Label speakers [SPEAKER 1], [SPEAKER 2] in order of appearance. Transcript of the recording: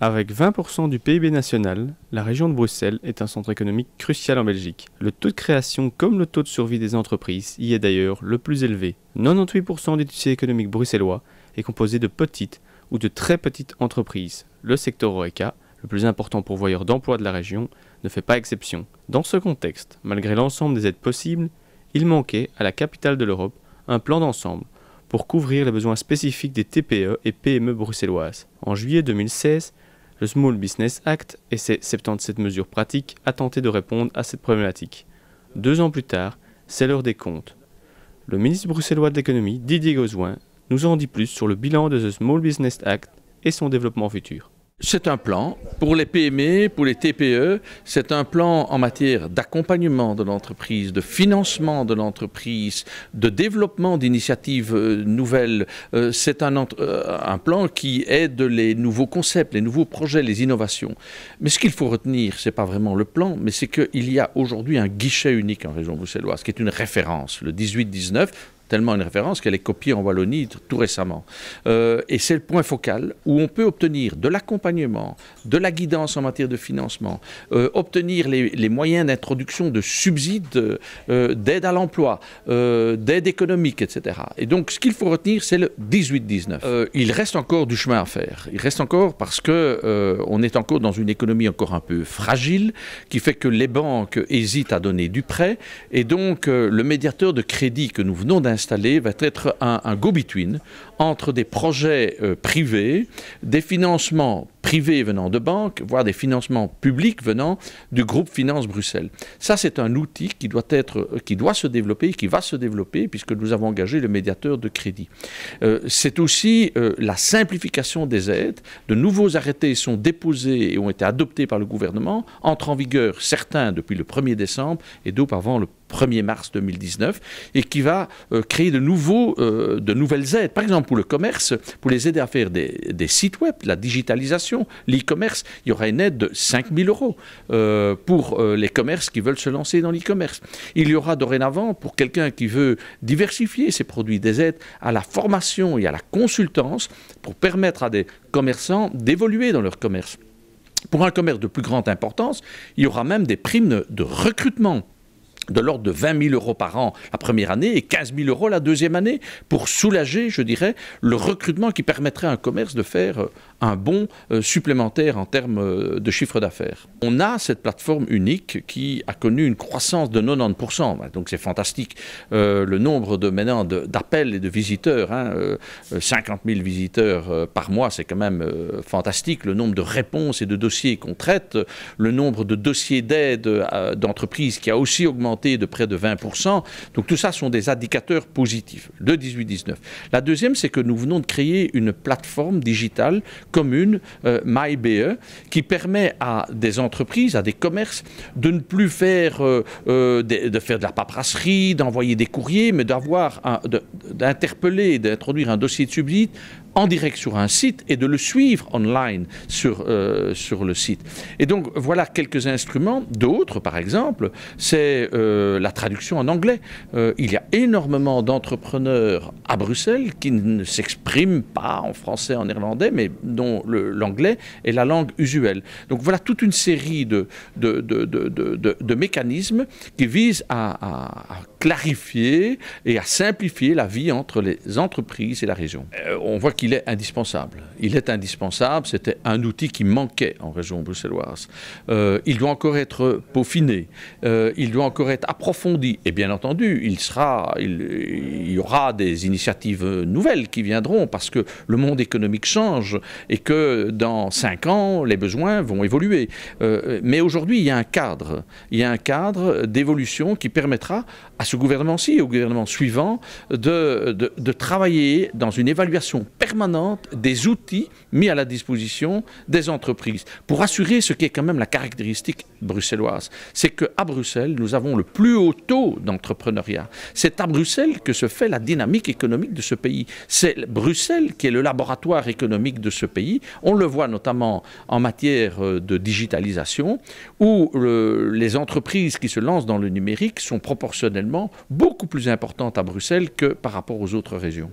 [SPEAKER 1] Avec 20% du PIB national, la région de Bruxelles est un centre économique crucial en Belgique. Le taux de création comme le taux de survie des entreprises y est d'ailleurs le plus élevé. 98% du tissus économiques bruxellois est composé de petites ou de très petites entreprises. Le secteur ORECA, le plus important pourvoyeur d'emplois de la région, ne fait pas exception. Dans ce contexte, malgré l'ensemble des aides possibles, il manquait à la capitale de l'Europe un plan d'ensemble pour couvrir les besoins spécifiques des TPE et PME bruxelloises. En juillet 2016, le Small Business Act et ses 77 mesures pratiques a tenté de répondre à cette problématique. Deux ans plus tard, c'est l'heure des comptes. Le ministre bruxellois de l'économie, Didier Gozouin, nous en dit plus sur le bilan de The Small Business Act et son développement futur. C'est un plan pour les PME, pour les TPE, c'est un plan
[SPEAKER 2] en matière d'accompagnement de l'entreprise, de financement de l'entreprise, de développement d'initiatives euh, nouvelles. Euh, c'est euh, un, plan qui aide les nouveaux concepts, les nouveaux projets, les innovations. Mais ce qu'il faut retenir, ce n'est pas vraiment le plan, mais c'est qu'il y a aujourd'hui un guichet unique en région bruxelloise, qui est une référence, le 18-19, tellement une référence qu'elle est copiée en Wallonie tout récemment. Euh, et c'est le point focal où on peut obtenir de l'accompagnement, de la guidance en matière de financement, euh, obtenir les, moyens d'introduction de subsides, euh, d'aide à l'emploi, d'aide économique, etc. Et donc ce qu'il faut retenir, c'est le 18-19. il reste encore du chemin à faire. Il reste encore parce que on est encore dans une économie encore un peu fragile, qui fait que les banques hésitent à donner du prêt, et donc le médiateur de crédit que nous venons d'installer va être un, go-between entre des projets euh, privés, des financements privés venant de banques, voire des financements publics venant du groupe Finance Bruxelles. Ça, c'est un outil qui doit, être, euh, qui doit se développer, qui va se développer, puisque nous avons engagé le médiateur de crédit. Euh, c'est aussi la simplification des aides. De nouveaux arrêtés sont déposés et ont été adoptés par le gouvernement, entrent en vigueur certains depuis le 1er décembre et d'autres avant le 1er mars 2019 et qui va euh, créer de, nouveaux, euh, de nouvelles aides, par exemple pour le commerce, pour les aider à faire des, sites web, la digitalisation, l'e-commerce. Il y aura une aide de 5 000 euros euh, pour les commerces qui veulent se lancer dans l'e-commerce. Il y aura dorénavant, pour quelqu'un qui veut diversifier ses produits, des aides à la formation et à la consultance pour permettre à des commerçants d'évoluer dans leur commerce. Pour un commerce de plus grande importance, il y aura même des primes de recrutement de l'ordre de 20 000 euros par an la première année et 15 000 euros la deuxième année pour soulager, je dirais, le recrutement qui permettrait à un commerce de faire euh, un bon euh, supplémentaire en termes euh, de chiffre d'affaires. On a cette plateforme unique qui a connu une croissance de 90%, donc c'est fantastique. le nombre de maintenant d'appels et de visiteurs, 50 hein, 000 visiteurs par mois, c'est quand même fantastique. Le nombre de réponses et de dossiers qu'on traite, le nombre de dossiers d'aide d'entreprises qui a aussi augmenté de près de 20%. Donc tout ça sont des indicateurs positifs, de 18-19. La deuxième, c'est que nous venons de créer une plateforme digitale commune, euh, MyBE, qui permet à des entreprises, à des commerces, de ne plus faire, euh, euh, de, faire de la paperasserie, d'envoyer des courriers, mais d'avoir d'interpeller, d'introduire un dossier de subside en direct sur un site et de le suivre online sur, euh, sur le site. Et donc voilà quelques instruments. D'autres, par exemple, c'est euh, la traduction en anglais. Euh, il y a énormément d'entrepreneurs à Bruxelles qui ne s'expriment pas en français, en irlandais, mais dont l'anglais est la langue usuelle. Donc voilà toute une série de, de, mécanismes qui visent à, à clarifier et à simplifier la vie entre les entreprises et la région. on voit qu'il il est indispensable. Il est indispensable, c'était un outil qui manquait en région bruxelloise. Euh, il doit encore être peaufiné, euh, il doit encore être approfondi, et bien entendu, il, sera, il, y aura des initiatives nouvelles qui viendront, parce que le monde économique change, et que dans cinq ans, les besoins vont évoluer. Euh, mais aujourd'hui, il y a un cadre, il y a un cadre d'évolution qui permettra à ce gouvernement-ci, au gouvernement suivant, de, travailler dans une évaluation permanente des outils mis à la disposition des entreprises pour assurer ce qui est quand même la caractéristique bruxelloise. C'est qu'à Bruxelles, nous avons le plus haut taux d'entrepreneuriat. C'est à Bruxelles que se fait la dynamique économique de ce pays. C'est Bruxelles qui est le laboratoire économique de ce pays. On le voit notamment en matière euh, de digitalisation, où les entreprises qui se lancent dans le numérique sont proportionnellement beaucoup plus importantes à Bruxelles que par rapport aux autres régions.